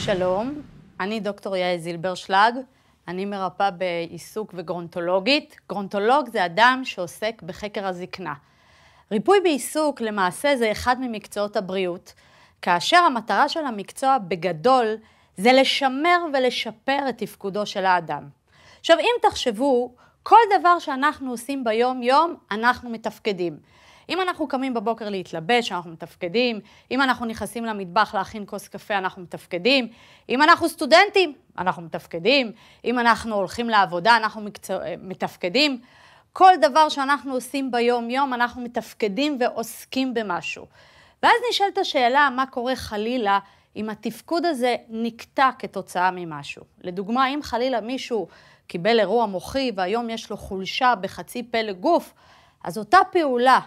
שלום, אני דוקטור יעל זילברשלג, אני מרפאה בעיסוק וגרונטולוגית. גרונטולוג זה אדם שעוסק בחקר הזקנה. ריפוי בעיסוק למעשה זה אחד ממקצועות הבריאות, כאשר המטרה של המקצוע בגדול זה לשמר ולשפר את תפקודו של האדם. עכשיו, אם תחשבו כל דבר שאנחנו עושים ביום-יום, אנחנו מתפקדים. אם אנחנו קמים בבוקר להתלבש, אנחנו מתפקדים, אם אנחנו נכנסים למטבח להכין כוס קפה, אנחנו מתפקדים, אם אנחנו סטודנטים, אנחנו מתפקדים, אם אנחנו הולכים לעבודה, אנחנו מקצוע... אה, מתפקדים. כל דבר שאנחנו עושים ביום-יום, אנחנו מתפקדים ועוסקים במשהו. ואז נשאלת השאלה, מה קורה חלילה אם התפקוד הזה נקטע כתוצאה ממשהו? לדוגמה, אם חלילה מישהו קיבל אירוע מוחי והיום יש לו חולשה בחצי פלג גוף, אז אותה פעולה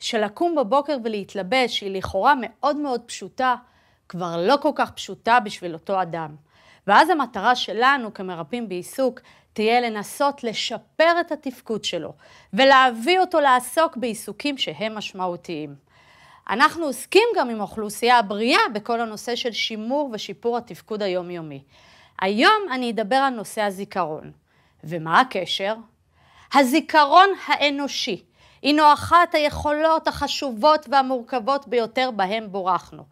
של לקום בבוקר ולהתלבש, שהיא לכאורה מאוד מאוד פשוטה, כבר לא כל כך פשוטה בשביל אותו אדם. ואז המטרה שלנו כמרפאים בעיסוק תהיה לנסות לשפר את התפקוד שלו ולהביא אותו לעסוק בעיסוקים שהם משמעותיים. אנחנו עוסקים גם עם האוכלוסייה הבריאה בכל הנושא של שימור ושיפור התפקוד היומיומי. היום אני אדבר על נושא הזיכרון. ומה הקשר? הזיכרון האנושי הינו אחת היכולות החשובות והמורכבות ביותר בהם בורחנו.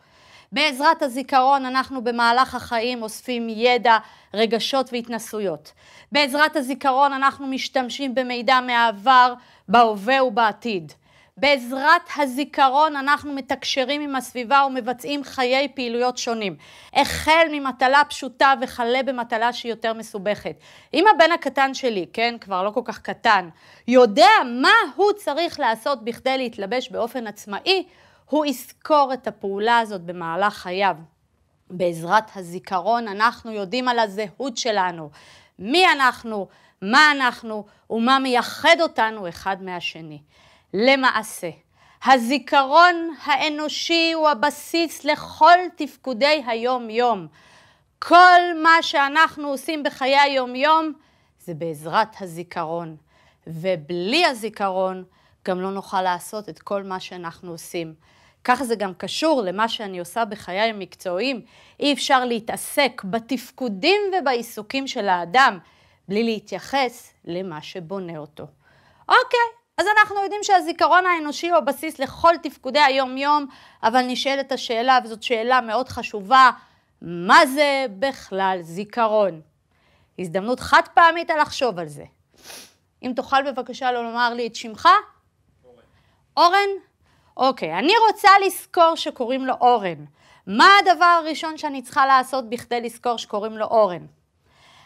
בעזרת הזיכרון אנחנו במהלך החיים אוספים ידע, רגשות והתנסויות. בעזרת הזיכרון אנחנו משתמשים במידע מהעבר, בהווה ובעתיד. בעזרת הזיכרון אנחנו מתקשרים עם הסביבה ומבצעים חיי פעילויות שונים. החל ממטלה פשוטה וכלה במטלה שהיא יותר מסובכת. אם הבן הקטן שלי, כן, כבר לא כל כך קטן, יודע מה הוא צריך לעשות בכדי להתלבש באופן עצמאי, הוא יזכור את הפעולה הזאת במהלך חייו. בעזרת הזיכרון אנחנו יודעים על הזהות שלנו, מי אנחנו, מה אנחנו ומה מייחד אותנו אחד מהשני. למעשה. הזיכרון האנושי הוא הבסיס לכל תפקודי היום-יום. כל מה שאנחנו עושים בחיי היום-יום זה בעזרת הזיכרון, ובלי הזיכרון גם לא נוכל לעשות את כל מה שאנחנו עושים. כך זה גם קשור למה שאני עושה בחיי המקצועיים. אי אפשר להתעסק בתפקודים ובעיסוקים של האדם בלי להתייחס למה שבונה אותו. אוקיי, אז אנחנו יודעים שהזיכרון האנושי הוא הבסיס לכל תפקודי היום-יום, אבל נשאלת השאלה, וזאת שאלה מאוד חשובה, מה זה בכלל זיכרון? הזדמנות חד פעמית לחשוב על זה. אם תוכל בבקשה לא לומר לי את שמך? אורן. אורן? אוקיי, אני רוצה לזכור שקוראים לו אורן. מה הדבר הראשון שאני צריכה לעשות בכדי לזכור שקוראים לו אורן?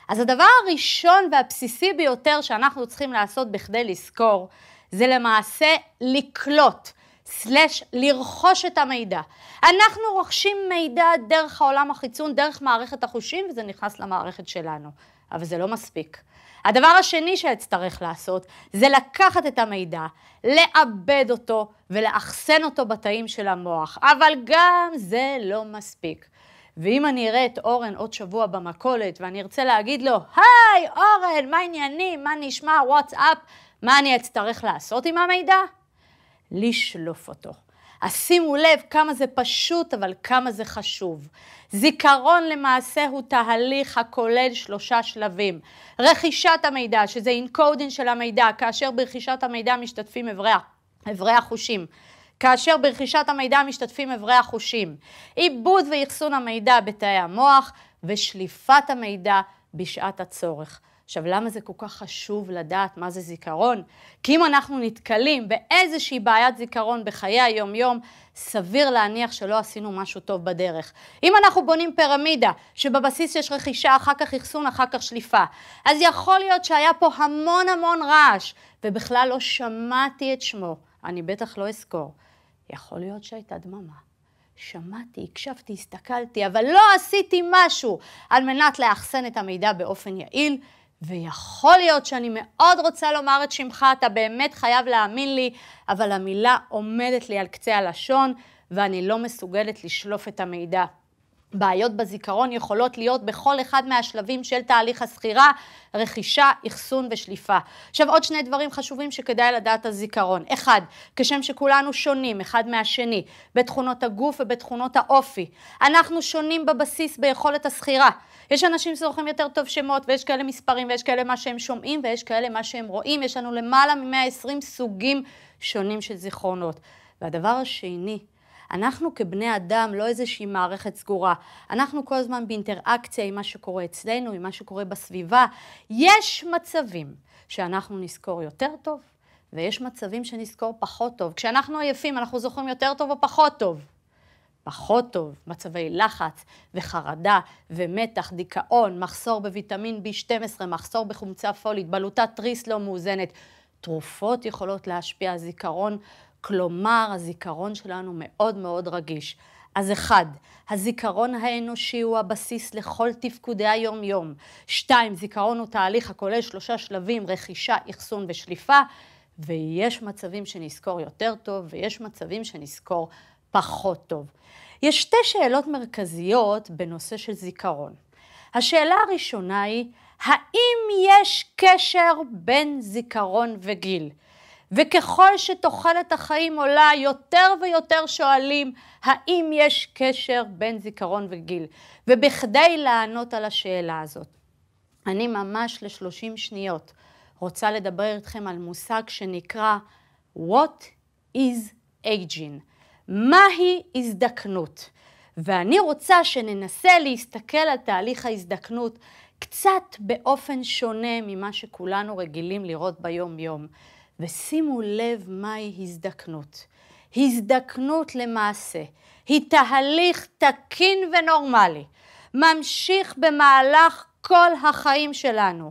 אז הדבר הראשון והבסיסי ביותר שאנחנו צריכים לעשות בכדי לזכור, זה למעשה לקלוט, סלש לרכוש את המידע. אנחנו רוכשים מידע דרך העולם החיצון, דרך מערכת החושים, וזה נכנס למערכת שלנו. אבל זה לא מספיק. הדבר השני שאצטרך לעשות זה לקחת את המידע, לעבד אותו ולאחסן אותו בתאים של המוח, אבל גם זה לא מספיק. ואם אני אראה את אורן עוד שבוע במכולת ואני ארצה להגיד לו, היי אורן, מה עניינים? מה נשמע, וואטסאפ, מה אני אצטרך לעשות עם המידע? לשלוף אותו. אז שימו לב כמה זה פשוט, אבל כמה זה חשוב. זיכרון למעשה הוא תהליך הכולל שלושה שלבים. רכישת המידע, שזה אינקודינג של המידע, כאשר ברכישת המידע משתתפים אברי, אברי החושים. כאשר ברכישת המידע משתתפים אברי החושים. עיבוד ואחסון המידע בתאי המוח, ושליפת המידע בשעת הצורך. עכשיו, למה זה כל כך חשוב לדעת מה זה זיכרון? כי אם אנחנו נתקלים באיזושהי בעיית זיכרון בחיי היום-יום, סביר להניח שלא עשינו משהו טוב בדרך. אם אנחנו בונים פירמידה, שבבסיס יש רכישה, אחר כך אחסון, אחר כך שליפה, אז יכול להיות שהיה פה המון המון רעש, ובכלל לא שמעתי את שמו, אני בטח לא אזכור. יכול להיות שהייתה דממה. שמעתי, הקשבתי, הסתכלתי, אבל לא עשיתי משהו על מנת לאחסן את המידע באופן יעיל, ויכול להיות שאני מאוד רוצה לומר את שמך, אתה באמת חייב להאמין לי, אבל המילה עומדת לי על קצה הלשון, ואני לא מסוגלת לשלוף את המידע. בעיות בזיכרון יכולות להיות בכל אחד מהשלבים של תהליך הסחירה, רכישה, אחסון ושליפה. עכשיו עוד שני דברים חשובים שכדאי לדעת על זיכרון. אחד, כשם שכולנו שונים אחד מהשני, בתכונות הגוף ובתכונות האופי. אנחנו שונים בבסיס ביכולת הסחירה. יש אנשים שזוכרים יותר טוב שמות, ויש כאלה מספרים, ויש כאלה מה שהם שומעים, ויש כאלה מה שהם רואים. יש לנו למעלה מ-120 סוגים שונים של זיכרונות. והדבר השני, אנחנו כבני אדם לא איזושהי מערכת סגורה. אנחנו כל הזמן באינטראקציה עם מה שקורה אצלנו, עם מה שקורה בסביבה. יש מצבים שאנחנו נזכור יותר טוב, ויש מצבים שנזכור פחות טוב. כשאנחנו עייפים, אנחנו זוכרים יותר טוב או פחות טוב. פחות טוב, מצבי לחץ וחרדה ומתח, דיכאון, מחסור בוויטמין B12, מחסור בחומצה פולית, בלוטת תריס לא מאוזנת. תרופות יכולות להשפיע על זיכרון כלומר, הזיכרון שלנו מאוד מאוד רגיש. אז אחד, הזיכרון האנושי הוא הבסיס לכל תפקודי היום-יום. שתיים, זיכרון הוא תהליך הכולל שלושה שלבים, רכישה, אחסון ושליפה, ויש מצבים שנזכור יותר טוב, ויש מצבים שנזכור פחות טוב. יש שתי שאלות מרכזיות בנושא של זיכרון. השאלה הראשונה היא, האם יש קשר בין זיכרון וגיל? וככל שתוחלת החיים עולה, יותר ויותר שואלים האם יש קשר בין זיכרון וגיל. ובכדי לענות על השאלה הזאת, אני ממש ל-30 שניות רוצה לדבר איתכם על מושג שנקרא What is aging? מהי הזדקנות? ואני רוצה שננסה להסתכל על תהליך ההזדקנות קצת באופן שונה ממה שכולנו רגילים לראות ביום-יום. ושימו לב מהי הזדקנות. הזדקנות למעשה היא תהליך תקין ונורמלי, ממשיך במהלך כל החיים שלנו,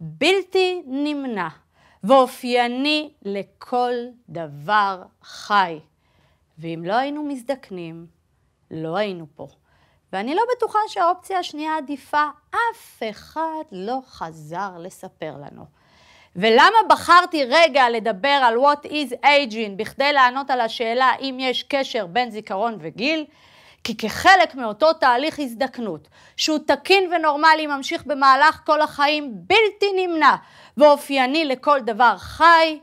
בלתי נמנע ואופייני לכל דבר חי. ואם לא היינו מזדקנים, לא היינו פה. ואני לא בטוחה שהאופציה השנייה עדיפה, אף אחד לא חזר לספר לנו. ולמה בחרתי רגע לדבר על what is aging בכדי לענות על השאלה אם יש קשר בין זיכרון וגיל? כי כחלק מאותו תהליך הזדקנות, שהוא תקין ונורמלי ממשיך במהלך כל החיים בלתי נמנע ואופייני לכל דבר חי,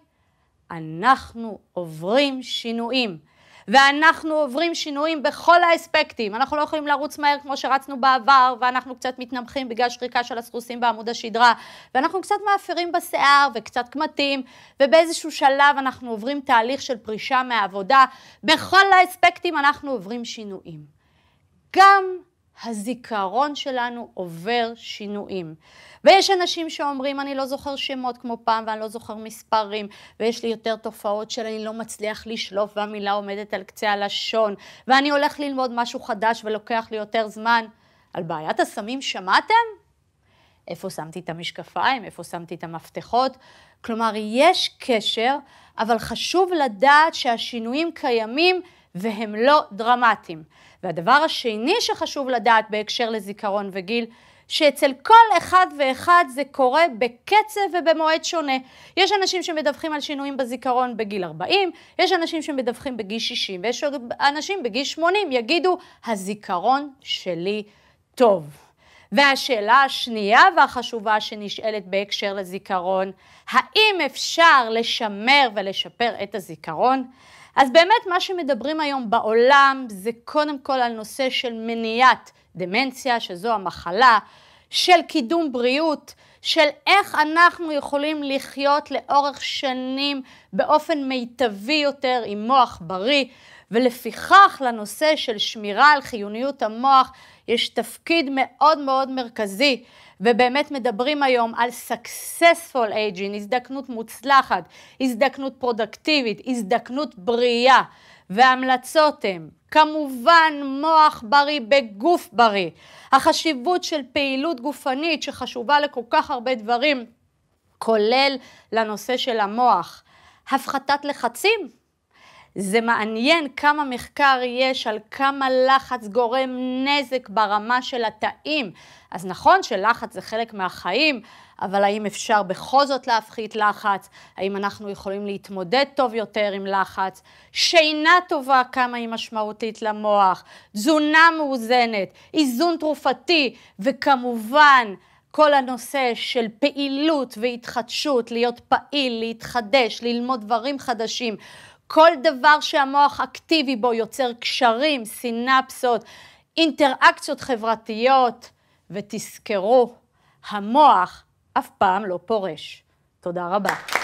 אנחנו עוברים שינויים. ואנחנו עוברים שינויים בכל האספקטים. אנחנו לא יכולים לרוץ מהר כמו שרצנו בעבר, ואנחנו קצת מתנמכים בגלל שחיקה של הסחוסים בעמוד השדרה, ואנחנו קצת מאפרים בשיער וקצת קמטים, ובאיזשהו שלב אנחנו עוברים תהליך של פרישה מהעבודה. בכל האספקטים אנחנו עוברים שינויים. גם הזיכרון שלנו עובר שינויים. ויש אנשים שאומרים, אני לא זוכר שמות כמו פעם, ואני לא זוכר מספרים, ויש לי יותר תופעות של אני לא מצליח לשלוף, והמילה עומדת על קצה הלשון, ואני הולך ללמוד משהו חדש ולוקח לי יותר זמן. על בעיית הסמים שמעתם? איפה שמתי את המשקפיים, איפה שמתי את המפתחות. כלומר, יש קשר, אבל חשוב לדעת שהשינויים קיימים והם לא דרמטיים. והדבר השני שחשוב לדעת בהקשר לזיכרון וגיל, שאצל כל אחד ואחד זה קורה בקצב ובמועד שונה. יש אנשים שמדווחים על שינויים בזיכרון בגיל 40, יש אנשים שמדווחים בגיל 60, ויש אנשים בגיל 80 יגידו, הזיכרון שלי טוב. והשאלה השנייה והחשובה שנשאלת בהקשר לזיכרון, האם אפשר לשמר ולשפר את הזיכרון? אז באמת מה שמדברים היום בעולם זה קודם כל על נושא של מניעת דמנציה, שזו המחלה של קידום בריאות, של איך אנחנו יכולים לחיות לאורך שנים באופן מיטבי יותר עם מוח בריא, ולפיכך לנושא של שמירה על חיוניות המוח יש תפקיד מאוד מאוד מרכזי, ובאמת מדברים היום על successful aging, הזדקנות מוצלחת, הזדקנות פרודקטיבית, הזדקנות בריאה. וההמלצות הן כמובן מוח בריא בגוף בריא, החשיבות של פעילות גופנית שחשובה לכל כך הרבה דברים, כולל לנושא של המוח, הפחתת לחצים, זה מעניין כמה מחקר יש על כמה לחץ גורם נזק ברמה של התאים. אז נכון שלחץ זה חלק מהחיים, אבל האם אפשר בכל זאת להפחית לחץ? האם אנחנו יכולים להתמודד טוב יותר עם לחץ? שינה טובה, כמה היא משמעותית למוח? תזונה מאוזנת, איזון תרופתי, וכמובן... כל הנושא של פעילות והתחדשות, להיות פעיל, להתחדש, ללמוד דברים חדשים. כל דבר שהמוח אקטיבי בו יוצר קשרים, סינפסות, אינטראקציות חברתיות, ותזכרו, המוח אף פעם לא פורש. תודה רבה.